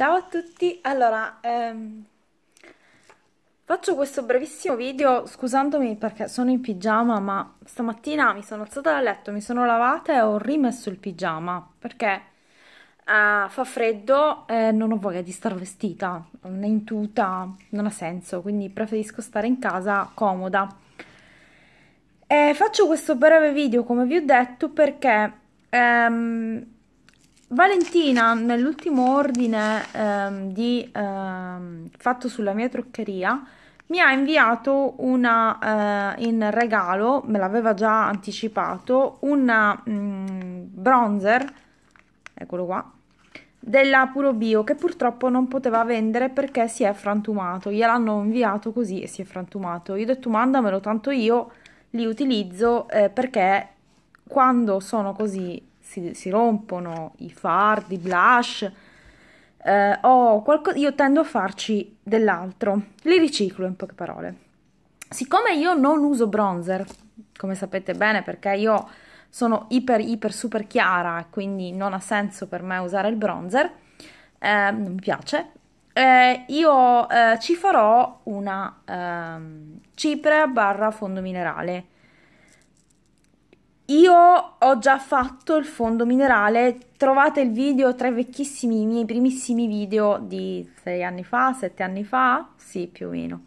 Ciao a tutti, allora ehm, faccio questo brevissimo video scusandomi perché sono in pigiama ma stamattina mi sono alzata dal letto, mi sono lavata e ho rimesso il pigiama perché eh, fa freddo e non ho voglia di star vestita né in tuta, non ha senso quindi preferisco stare in casa comoda e faccio questo breve video come vi ho detto perché ehm, Valentina, nell'ultimo ordine ehm, di, ehm, fatto sulla mia truccheria, mi ha inviato una, eh, in regalo, me l'aveva già anticipato, un mm, bronzer, eccolo qua, della Puro Bio che purtroppo non poteva vendere perché si è frantumato, gliel'hanno inviato così e si è frantumato. Io ho detto mandamelo, tanto io li utilizzo eh, perché quando sono così si, si rompono i fardi, i blush, eh, o qualcosa, io tendo a farci dell'altro, li riciclo in poche parole. Siccome io non uso bronzer, come sapete bene, perché io sono iper, iper, super chiara, quindi non ha senso per me usare il bronzer, eh, non mi piace, eh, io eh, ci farò una ehm, cipria barra fondo minerale io ho già fatto il fondo minerale, trovate il video tra i vecchissimi, i miei primissimi video di 6 anni fa, 7 anni fa, sì più o meno,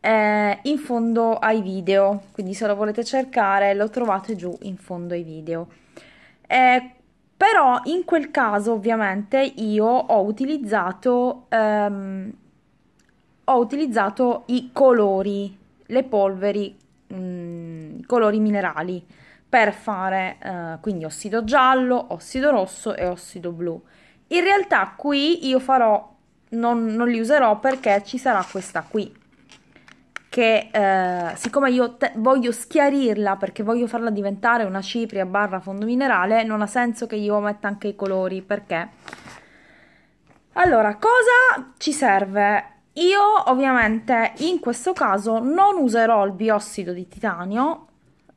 eh, in fondo ai video, quindi se lo volete cercare lo trovate giù in fondo ai video. Eh, però in quel caso ovviamente io ho utilizzato, ehm, ho utilizzato i colori, le polveri, mm, i colori minerali per fare eh, quindi ossido giallo, ossido rosso e ossido blu. In realtà qui io farò, non, non li userò perché ci sarà questa qui, che eh, siccome io voglio schiarirla perché voglio farla diventare una cipria barra fondo minerale, non ha senso che io metta anche i colori, perché? Allora, cosa ci serve? Io ovviamente in questo caso non userò il biossido di titanio,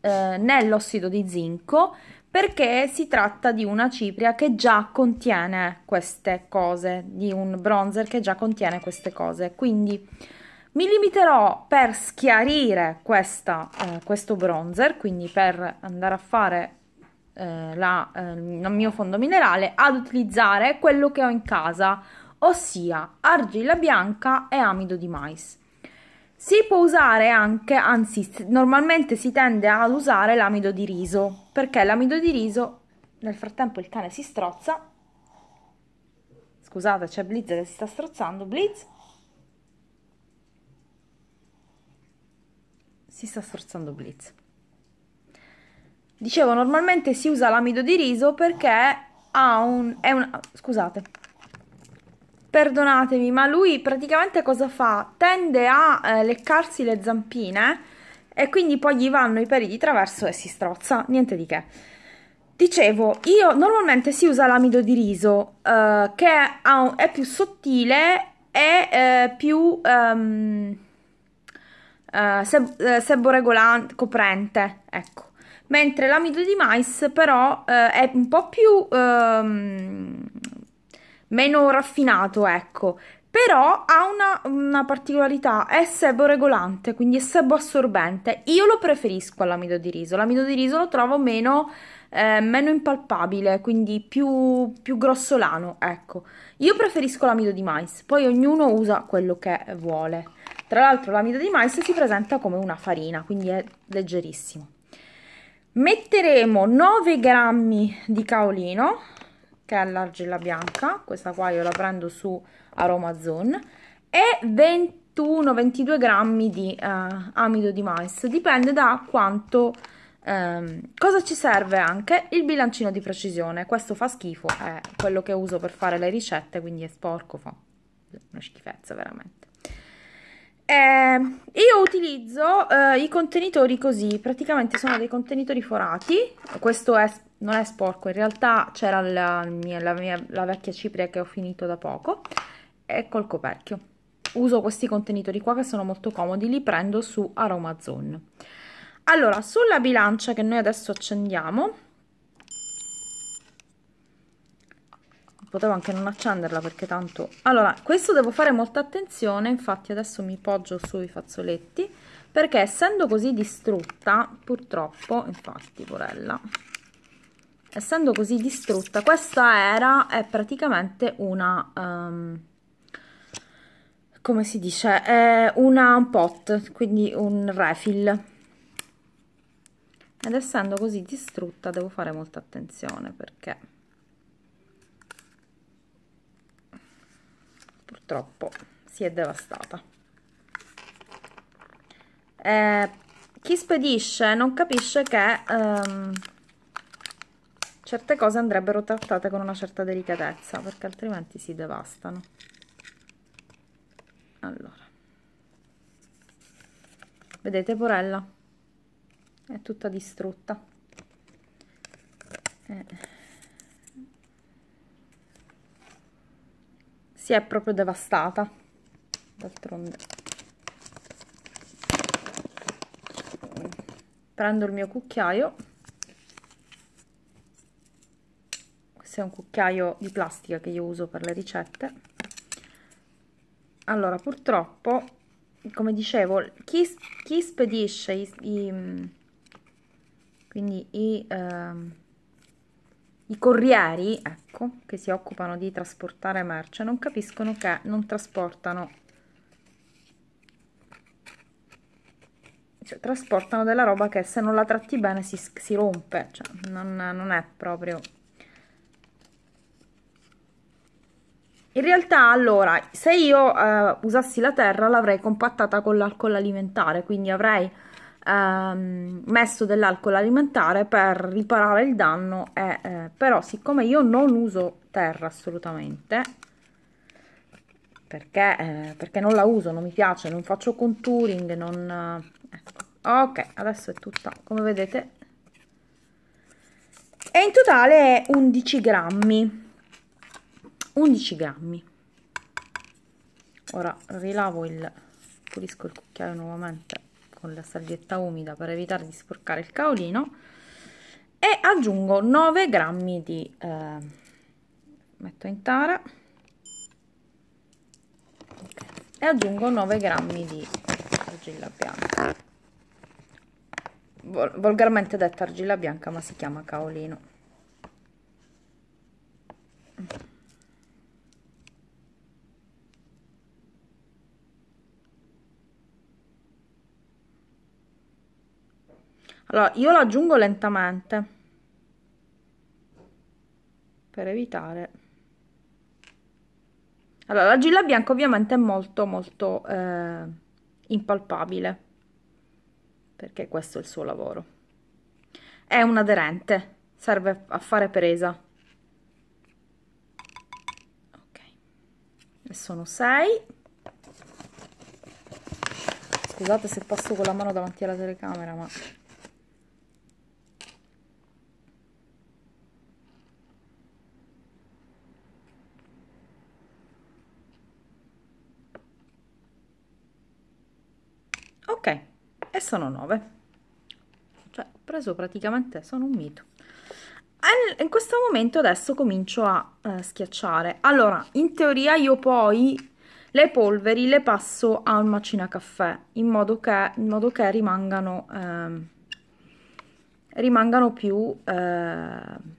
eh, nell'ossido di zinco perché si tratta di una cipria che già contiene queste cose, di un bronzer che già contiene queste cose. Quindi mi limiterò per schiarire questa, eh, questo bronzer, quindi per andare a fare eh, la, eh, il mio fondo minerale, ad utilizzare quello che ho in casa, ossia argilla bianca e amido di mais. Si può usare anche, anzi normalmente si tende ad usare l'amido di riso, perché l'amido di riso, nel frattempo il cane si strozza, scusate c'è Blitz che si sta strozzando, Blitz si sta strozzando Blitz. Dicevo normalmente si usa l'amido di riso perché ha un, è un, scusate, Perdonatemi, ma lui praticamente cosa fa? Tende a eh, leccarsi le zampine e quindi poi gli vanno i peli di traverso e si strozza, niente di che. Dicevo, io normalmente si usa l'amido di riso eh, che un, è più sottile e eh, più um, seb- eh, seboregolante, coprente, ecco mentre l'amido di mais però eh, è un po' più ehm, meno raffinato, ecco. Però ha una, una particolarità, è sebo regolante, quindi è sebo assorbente. Io lo preferisco all'amido di riso, l'amido di riso lo trovo meno, eh, meno impalpabile, quindi più, più grossolano, ecco. Io preferisco l'amido di mais, poi ognuno usa quello che vuole. Tra l'altro l'amido di mais si presenta come una farina, quindi è leggerissimo. Metteremo 9 grammi di caolino, che è l'argilla bianca questa qua io la prendo su Aromazone e 21-22 grammi di eh, amido di mais dipende da quanto eh, cosa ci serve anche il bilancino di precisione questo fa schifo è quello che uso per fare le ricette quindi è sporco fa una schifezza veramente eh, io utilizzo eh, i contenitori così, praticamente sono dei contenitori forati, questo è non è sporco, in realtà c'era la, mia, la, mia, la, vecchia cipria che ho finito da poco e col coperchio. Uso questi contenitori qua che sono molto comodi, li prendo su Aromazone. Allora, sulla bilancia che noi adesso accendiamo, potevo anche non accenderla perché tanto... Allora, questo devo fare molta attenzione, infatti adesso mi poggio sui fazzoletti, perché essendo così distrutta, purtroppo, infatti, porella, essendo così distrutta, questa era è praticamente una... Um, come si dice? È una un pot, quindi un refill. Ed essendo così distrutta devo fare molta attenzione perché purtroppo si è devastata. Eh, chi spedisce non capisce che... Um, certe cose andrebbero trattate con una certa delicatezza perché altrimenti si devastano allora vedete porella è tutta distrutta eh. si è proprio devastata d'altronde prendo il mio cucchiaio questo è un cucchiaio di plastica che io uso per le ricette allora purtroppo come dicevo chi, chi spedisce i, i quindi i, ehm, i corrieri ecco, che si occupano di trasportare merce non capiscono che non trasportano cioè, trasportano della roba che se non la tratti bene si, si rompe cioè, non, non è proprio in realtà allora se io eh, usassi la terra l'avrei compattata con l'alcol alimentare quindi avrei ehm, messo dell'alcol alimentare per riparare il danno e, eh, però siccome io non uso terra assolutamente perché, eh, perché, non la uso non mi piace non faccio contouring non eh, ecco. ok adesso è tutta come vedete e in totale è 11 grammi 11 grammi ora rilavo il pulisco il cucchiaio nuovamente con la salvietta umida per evitare di sporcare il caolino e aggiungo 9 grammi di eh, metto in tara okay. e aggiungo 9 grammi di argilla bianca volgarmente detta argilla bianca ma si chiama caolino allora io lo aggiungo lentamente per evitare allora la gilla bianca ovviamente è molto molto eh, impalpabile perché questo è il suo lavoro è un aderente serve a fare presa ok e sono 6 scusate se passo con la mano davanti alla telecamera ma sono 9 cioè ho preso praticamente sono un mito in questo momento adesso comincio a eh, schiacciare allora in teoria io poi le polveri le passo a un caffè in modo che, in modo che rimangano eh, rimangano più eh,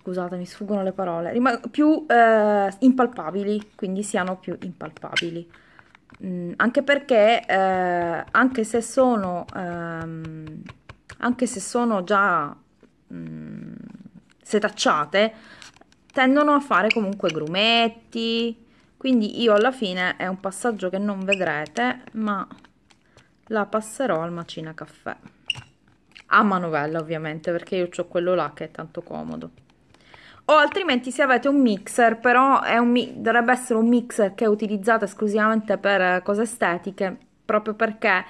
scusate, mi sfuggono le parole, più eh, impalpabili, quindi siano più impalpabili. Mm, anche perché, eh, anche se sono, ehm, anche se sono già mm, setacciate, tendono a fare comunque grumetti, quindi io alla fine è un passaggio che non vedrete, ma la passerò al macina caffè. A manovella ovviamente, perché io ho quello là che è tanto comodo o altrimenti se avete un mixer però un mi dovrebbe essere un mixer che utilizzate esclusivamente per eh, cose estetiche proprio perché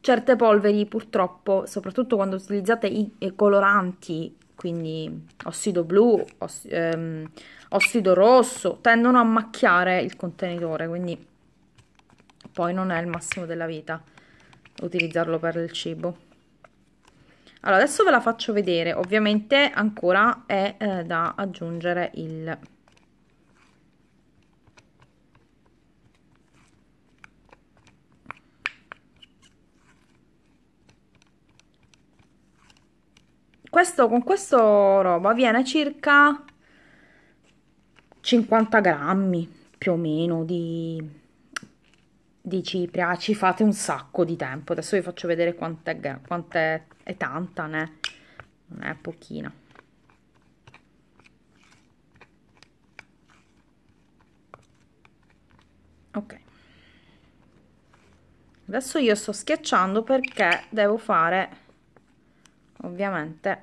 certe polveri purtroppo soprattutto quando utilizzate i coloranti quindi ossido blu oss ehm, ossido rosso tendono a macchiare il contenitore quindi poi non è il massimo della vita utilizzarlo per il cibo allora adesso ve la faccio vedere ovviamente ancora è eh, da aggiungere il questo con questo roba viene circa 50 grammi più o meno di di Cipria ci fate un sacco di tempo. Adesso vi faccio vedere quanto è, quant è, è tanta, né? non è pochina. Ok. Adesso io sto schiacciando perché devo fare ovviamente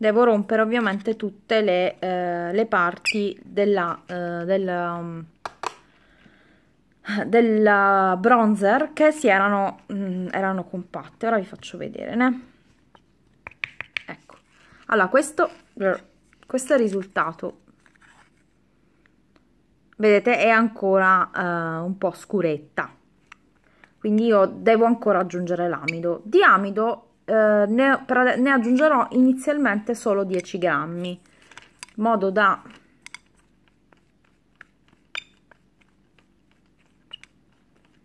devo rompere ovviamente tutte le, eh, le parti della, eh, della, um, della, bronzer che si erano, mh, mm, erano compatte. Ora vi faccio vedere, né? Ecco, allora questo, questo è il risultato. Vedete, è ancora eh, un po' scuretta. Quindi io devo ancora aggiungere l'amido. Di amido eh, ne, per, ne aggiungerò inizialmente solo 10 grammi in modo da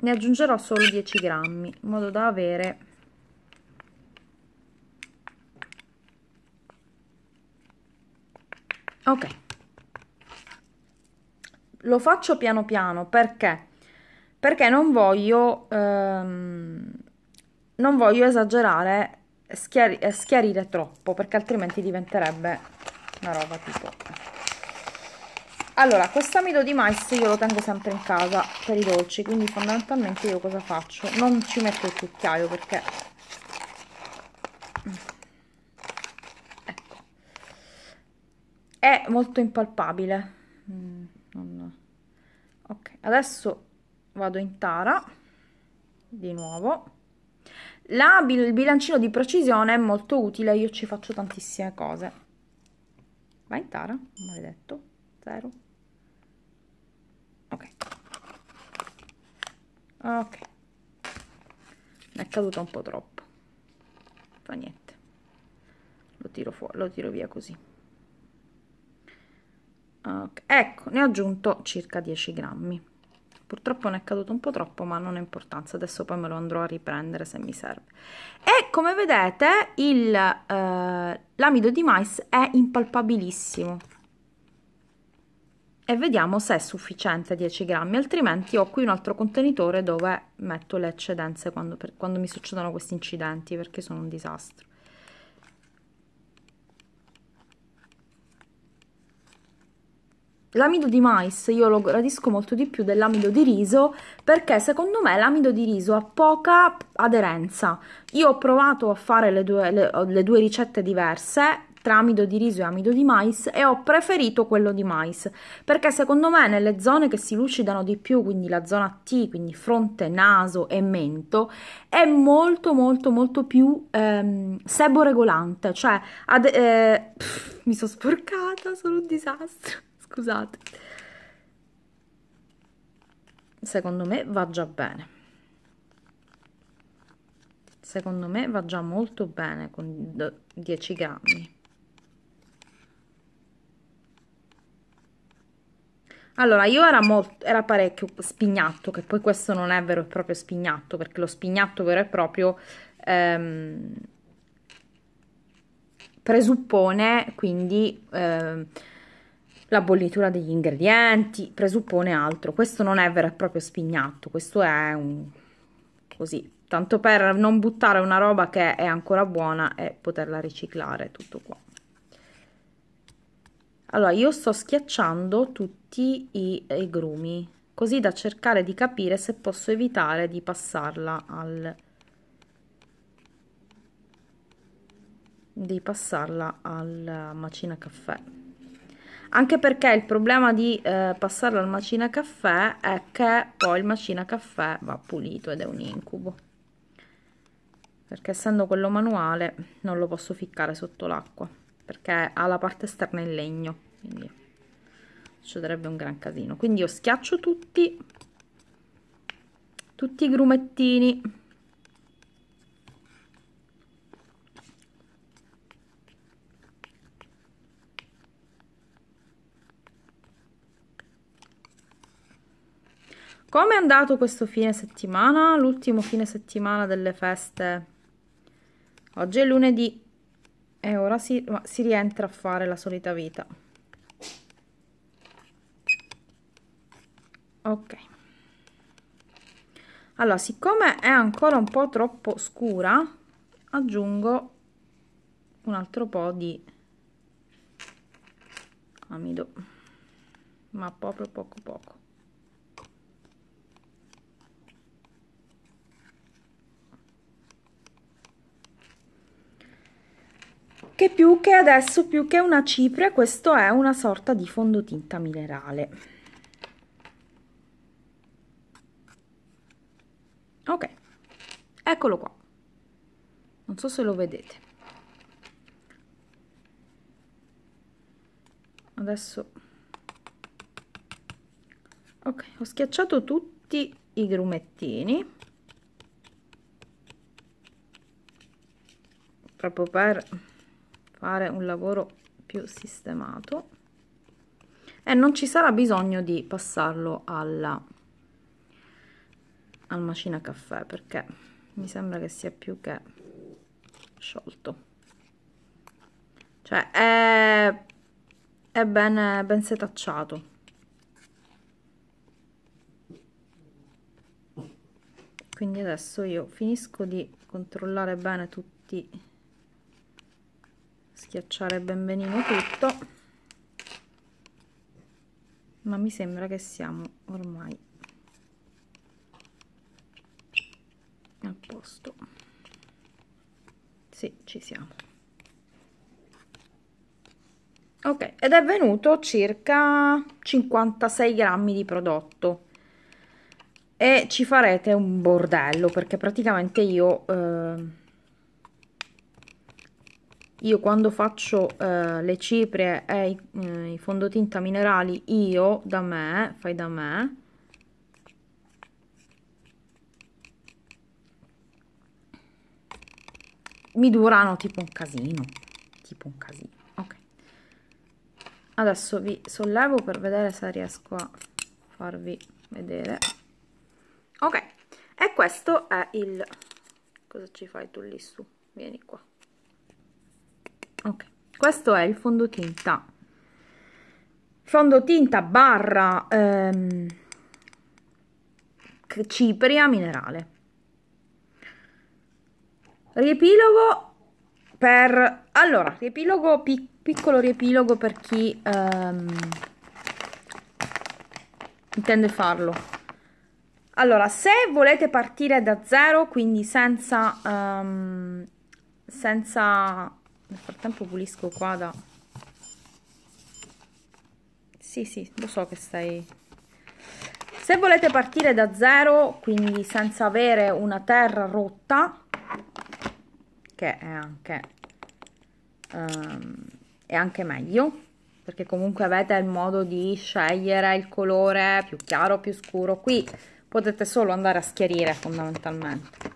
ne aggiungerò solo 10 grammi in modo da avere ok lo faccio piano piano perché perché non voglio ehm non voglio esagerare e schiari, schiarire troppo perché altrimenti diventerebbe una roba tipo allora questo amido di mais io lo tengo sempre in casa per i dolci quindi fondamentalmente io cosa faccio non ci metto il cucchiaio perché mm. ecco è molto impalpabile mm, ok adesso vado in tara di nuovo la, il bilancino di precisione è molto utile, io ci faccio tantissime cose. Vai in Tara, maledetto, zero. Ok. Ok. Mi è caduto un po' troppo. Fa niente. Lo tiro, lo tiro via così. Okay. Ecco, ne ho aggiunto circa 10 grammi purtroppo ne è caduto un po' troppo ma non ha importanza adesso poi me lo andrò a riprendere se mi serve e come vedete eh, l'amido eh, di mais è impalpabilissimo e vediamo se è sufficiente 10 grammi altrimenti ho qui un altro contenitore dove metto le eccedenze quando, per, quando mi succedono questi incidenti perché sono un disastro L'amido di mais io lo gradisco molto di più dell'amido di riso perché secondo me l'amido di riso ha poca aderenza. Io ho provato a fare le due, le, le due ricette diverse tra amido di riso e amido di mais e ho preferito quello di mais perché secondo me nelle zone che si lucidano di più quindi la zona T quindi fronte naso e mento è molto molto molto più ehm, seboregolante cioè ad, eh, pff, mi sono sporcata sono un disastro scusate secondo me va già bene secondo me va già molto bene con 10 grammi Allora, io era, molto, era parecchio spignatto, che poi questo non è vero e proprio spignatto, perché lo spignatto vero e proprio ehm, presuppone quindi ehm, la bollitura degli ingredienti, presuppone altro. Questo non è vero e proprio spignatto, questo è un così, tanto per non buttare una roba che è ancora buona e poterla riciclare, tutto qua. Allora, io sto schiacciando tutti i, i grumi, così da cercare di capire se posso evitare di passarla al di passarla alla macina caffè anche perché il problema di eh, passarlo al macina caffè è che poi il macina caffè va pulito ed è un incubo perché essendo quello manuale non lo posso ficcare sotto l'acqua perché ha la parte esterna in legno quindi succederebbe un gran casino quindi io schiaccio tutti tutti i grumettini Come è andato questo fine settimana? L'ultimo fine settimana delle feste. Oggi è lunedì e ora si, si rientra a fare la solita vita. Ok. Allora, siccome è ancora un po' troppo scura, aggiungo un altro po' di amido, ma proprio poco poco. che più che adesso più che una cipria questo è una sorta di fondotinta minerale ok eccolo qua non so se lo vedete adesso ok ho schiacciato tutti i grumettini proprio per fare un lavoro più sistemato e non ci sarà bisogno di passarlo alla al macina caffè perché mi sembra che sia più che sciolto cioè è, è ben, ben setacciato quindi adesso io finisco di controllare bene tutti schiacciare ben tutto ma mi sembra che siamo ormai a posto sì ci siamo ok ed è venuto circa 56 grammi di prodotto e ci farete un bordello perché praticamente io eh, io quando faccio eh, le cipre e eh, i, fondotinta minerali io da me fai da me mi durano tipo un casino tipo un casino ok adesso vi sollevo per vedere se riesco a farvi vedere ok e questo è il cosa ci fai tu lì su vieni qua ok questo è il fondotinta fondotinta barra ehm, cipria minerale riepilogo per allora riepilogo pic piccolo riepilogo per chi ehm, intende farlo allora se volete partire da zero quindi senza ehm, senza nel frattempo pulisco qua da sì sì lo so che stai se volete partire da zero quindi senza avere una terra rotta che è anche ehm, è anche meglio perché comunque avete il modo di scegliere il colore più chiaro più scuro qui potete solo andare a schiarire fondamentalmente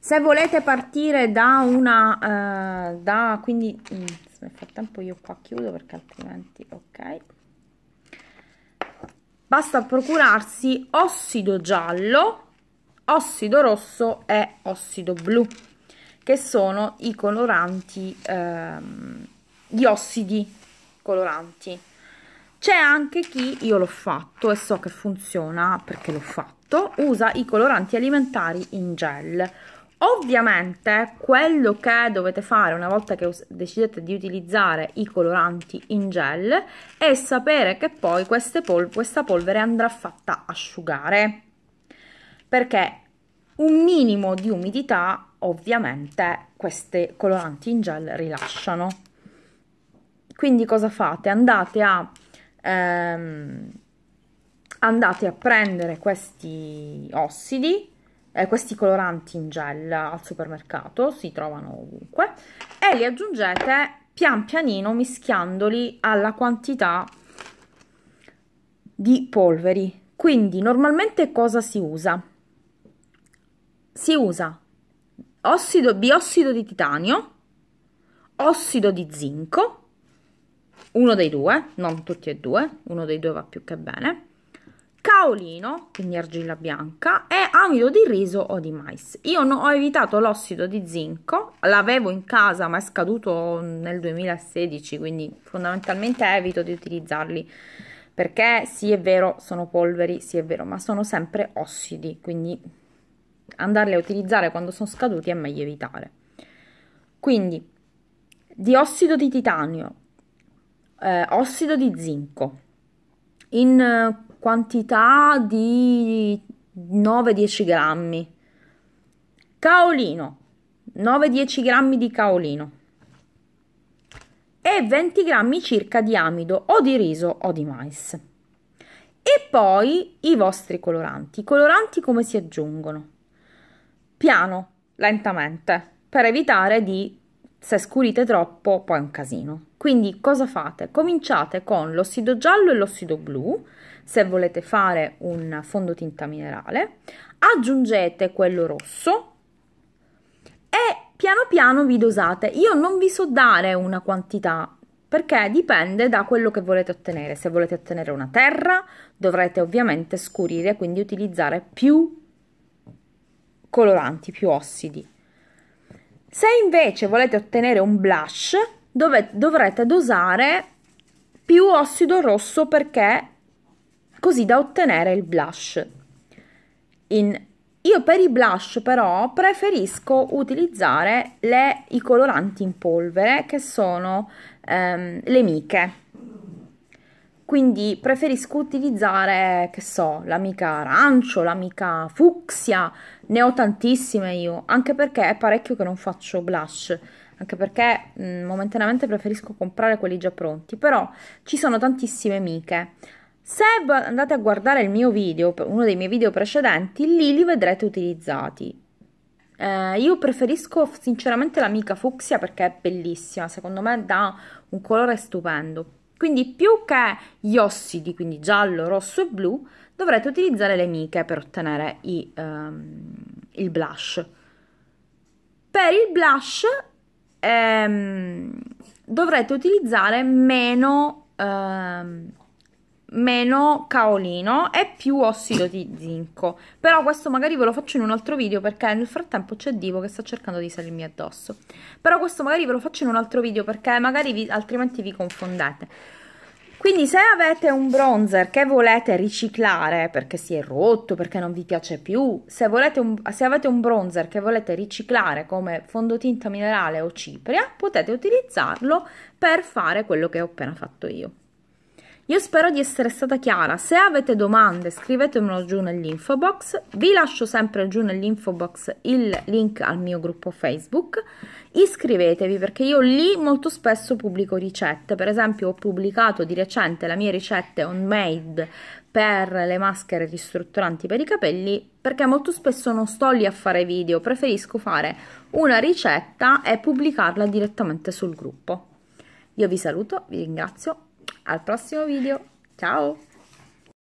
se volete partire da una uh, da quindi mm, nel frattempo io qua chiudo perché altrimenti ok basta procurarsi ossido giallo ossido rosso e ossido blu che sono i coloranti ehm, gli ossidi coloranti c'è anche chi io l'ho fatto e so che funziona perché l'ho fatto usa i coloranti alimentari in gel Ovviamente quello che dovete fare una volta che decidete di utilizzare i coloranti in gel è sapere che poi pol questa polvere andrà fatta asciugare perché un minimo di umidità ovviamente questi coloranti in gel rilasciano. Quindi cosa fate? Andate a, ehm, andate a prendere questi ossidi eh, questi coloranti in gel al supermercato, si trovano ovunque, e li aggiungete pian pianino mischiandoli alla quantità di polveri. Quindi normalmente cosa si usa? Si usa ossido, biossido di titanio, ossido di zinco, uno dei due, non tutti e due, uno dei due va più che bene, caolino, quindi argilla bianca, e amido di riso o di mais. Io no, ho evitato l'ossido di zinco, l'avevo in casa ma è scaduto nel 2016, quindi fondamentalmente evito di utilizzarli perché sì è vero sono polveri, sì è vero, ma sono sempre ossidi, quindi andarli a utilizzare quando sono scaduti è meglio evitare. Quindi diossido di titanio, eh, ossido di zinco, in eh, quantità di 9-10 grammi. Caolino, 9-10 grammi di caolino e 20 grammi circa di amido o di riso o di mais. E poi i vostri coloranti. I coloranti come si aggiungono? Piano, lentamente, per evitare di, se scurite troppo, poi è un casino. Quindi cosa fate? Cominciate con l'ossido giallo e l'ossido blu, se volete fare un fondotinta minerale, aggiungete quello rosso e piano piano vi dosate. Io non vi so dare una quantità perché dipende da quello che volete ottenere. Se volete ottenere una terra dovrete ovviamente scurire, quindi utilizzare più coloranti, più ossidi. Se invece volete ottenere un blush dovete, dovrete dosare più ossido rosso perché così da ottenere il blush. In io per i blush però preferisco utilizzare le, i coloranti in polvere che sono ehm, le miche. Quindi preferisco utilizzare, che so, l'amica arancio, l'amica mica fucsia, ne ho tantissime io, anche perché è parecchio che non faccio blush, anche perché mh, mm, momentaneamente preferisco comprare quelli già pronti, però ci sono tantissime miche. Se andate a guardare il mio video, uno dei miei video precedenti, lì li vedrete utilizzati. Eh, io preferisco sinceramente l'amica fucsia perché è bellissima, secondo me dà un colore stupendo. Quindi più che gli ossidi, quindi giallo, rosso e blu, dovrete utilizzare le miche per ottenere i, um, il blush. Per il blush ehm, dovrete utilizzare meno, ehm, meno caolino e più ossido di zinco. Però questo magari ve lo faccio in un altro video perché nel frattempo c'è Divo che sta cercando di salirmi addosso. Però questo magari ve lo faccio in un altro video perché magari vi, altrimenti vi confondete. Quindi se avete un bronzer che volete riciclare perché si è rotto, perché non vi piace più, se, un, se avete un bronzer che volete riciclare come fondotinta minerale o cipria, potete utilizzarlo per fare quello che ho appena fatto io. Io spero di essere stata chiara. Se avete domande scrivetemelo giù nell'info box. Vi lascio sempre giù nell'info box il link al mio gruppo Facebook. Iscrivetevi perché io lì molto spesso pubblico ricette. Per esempio ho pubblicato di recente la mia ricetta made per le maschere ristrutturanti per i capelli perché molto spesso non sto lì a fare video, preferisco fare una ricetta e pubblicarla direttamente sul gruppo. Io vi saluto, vi ringrazio, al prossimo video. Ciao!